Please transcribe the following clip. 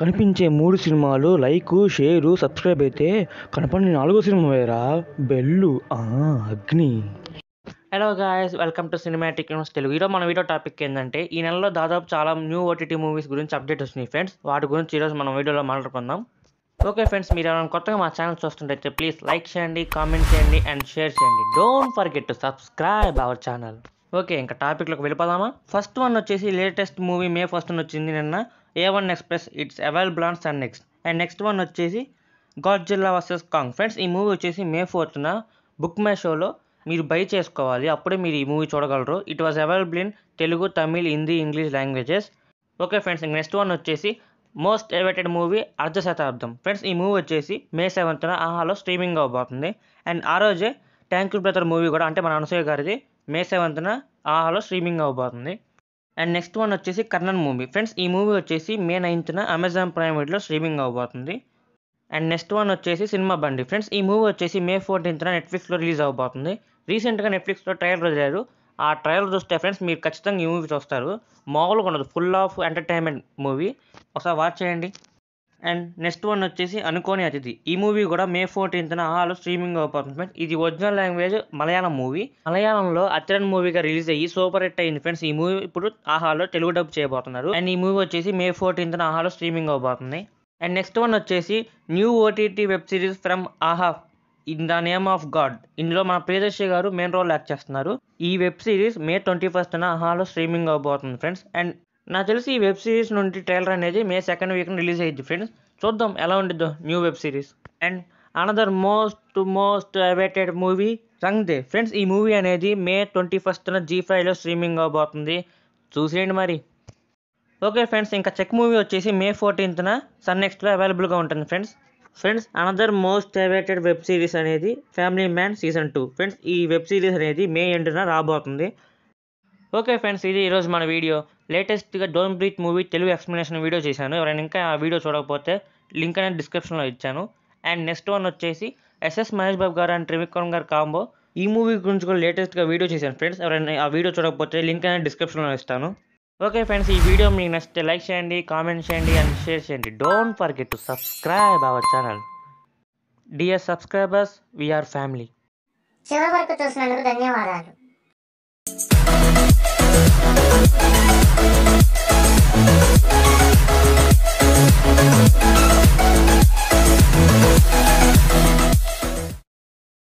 కనిపించే మూడు సినిమాలు లైకు షేరు సబ్స్క్రైబ్ అయితే కనపడిన నాలుగో సినిమా వేరా బెల్లు అగ్ని hello guys welcome to cinematic universe Telugu ఈరోజు మన వీడియో టాపిక్ ఏంటంటే ఈ నెలలో దాదాపు చాలా న్యూ ఓటీటీ మూవీస్ గురించి అప్డేట్ వస్తున్నాయి ఫ్రెండ్స్ వాటి గురించి ఈరోజు మనం వీడియోలో మాట్లాడుకుందాం ఓకే ఫ్రెండ్స్ మీరు ఎవరైనా కొత్తగా మా ఛానల్ చూస్తుంటే ప్లీజ్ లైక్ చేయండి కామెంట్ చేయండి అండ్ షేర్ చేయండి don't forget to subscribe our channel okay ఇంకా టాపిక్లోకి వెళ్ళిపోదామా ఫస్ట్ వన్ వచ్చేసి లేటెస్ట్ మూవీ మే ఫస్ట్ వచ్చింది నిన్న A one express it's available on Sun next and next one వచ్చేసి జిల్లా వర్సెస్ కాంగ్ ఫ్రెండ్స్ ఈ మూవీ వచ్చేసి మే ఫోర్త్న బుక్ మై షోలో మీరు బై చేసుకోవాలి అప్పుడే మీరు ఈ మూవీ చూడగలరు it was available in Telugu Tamil Hindi English languages okay friends ఇంక నెక్స్ట్ వన్ వచ్చేసి most awaited movie Ardha Shatabdham friends ఈ మూవీ వచ్చేసి మే సెవెంత్న ఆహాలో స్ట్రీమింగ్ అవ్వబోతుంది అండ్ ఆ రోజే ట్యాంక్ యూ బ్రదర్ మూవీ కూడా అంటే మన అనసూయ గారిది మే సెవెంత్న ఆహాలో స్ట్రీమింగ్ అవ్వబోతుంది అండ్ నెక్స్ట్ వన్ వచ్చేసి కర్ణన్ మూవీ ఫ్రెండ్స్ ఈ మూవీ వచ్చేసి మే నైన్త్న అమెజాన్ ప్రైమ్ వీడియోలో స్ట్రీమింగ్ అవ్వబోతుంది అండ్ నెక్స్ట్ వన్ వచ్చేసి సినిమా బండి ఫ్రెండ్స్ ఈ మూవీ వచ్చేసి మే ఫోర్టీన్త్న నెట్ఫ్లిక్స్లో రిలీజ్ అవ్వబోతుంది రీసెంట్గా నెట్ఫ్లిక్స్లో ట్రయల్ వదిలారు ఆ ట్రయల్ చూస్తే ఫ్రెండ్స్ మీరు ఖచ్చితంగా ఈ మూవీ చూస్తారు మామూలుగా ఉండదు ఫుల్ ఆఫ్ ఎంటర్టైన్మెంట్ మూవీ ఒకసారి వాచ్ చేయండి అండ్ నెక్స్ట్ వన్ వచ్చేసి అనుకోని అతిథి ఈ మూవీ కూడా మే ఫోర్టీన్త్న ఆహాలో స్ట్రీమింగ్ అపార్ట్మెంట్ ఇది ఒరిజినల్ లాంగ్వేజ్ మలయాళం మూవీ మలయాళంలో అత్యన్ మూవీగా రిలీజ్ అయ్యి సూపర్ హిట్ అయింది ఫ్రెండ్స్ ఈ మూవీ ఇప్పుడు హాల్లో తెలుగు డబ్ చేయబోతున్నారు అండ్ ఈ మూవీ వచ్చేసి మే ఫోర్టీన్త్న ఆహాలో స్ట్రీమింగ్ అవబోతుంది అండ్ నెక్స్ట్ వన్ వచ్చేసి new OTT web series from Aha in the name of God ఇందులో మన Priyadarshi garu main role act చేస్తున్నారు ఈ వెబ్ సిరీస్ మే ట్వంటీ ఫస్ట్న హాలో స్ట్రీమింగ్ అవబోతుంది ఫ్రెండ్స్ అండ్ నాకు తెలిసి ఈ వెబ్ సిరీస్ నుండి ట్రైలర్ అనేది మే సెకండ్ వీక్ రిలీజ్ అయ్యింది ఫ్రెండ్స్ చూద్దాం ఎలా ఉండిద్దో new web series and another most most awaited movie Rang De friends ఈ మూవీ అనేది మే ట్వంటీ ఫస్ట్న జీ ఫైవ్లో స్ట్రీమింగ్ అవబోతుంది చూసేయండి మరి ఓకే ఫ్రెండ్స్ ఇంకా చెక్ మూవీ వచ్చేసి మే ఫోర్టీన్త్న సన్ నెక్స్ట్లో అవైలబుల్గా ఉంటుంది friends friends another most awaited web series అనేది Family Man season two friends ఈ వెబ్ సిరీస్ అనేది మే ఎండున రాబోతుంది ఓకే ఫ్రెండ్స్ ఇది ఈరోజు మన వీడియో లేటెస్ట్గా don't breathe movie Telugu explanation video చేశాను ఎవరైనా ఇంకా ఆ వీడియో చూడకపోతే లింక్ అనేది డిస్క్రిప్షన్లో ఇచ్చాను అండ్ నెక్స్ట్ వన్ వచ్చేసి ఎస్ఎస్ మహేష్ బాబు గారు అండ్ త్రివిక్రమ్ గారు కాంబో ఈ మూవీ గురించి కూడా లేటెస్ట్గా వీడియో చేశాను ఫ్రెండ్స్ ఎవరైనా ఆ వీడియో చూడకపోతే లింక్ అనేది డిస్క్రిప్షన్లో ఇస్తాను ఓకే ఫ్రెండ్స్ ఈ వీడియో మీకు నచ్చితే లైక్ చేయండి కామెంట్ చేయండి అండ్ షేర్ చేయండి don't forget to subscribe our channel dear subscribers we are family చివరి వరకు చూసినందుకు ధన్యవాదాలు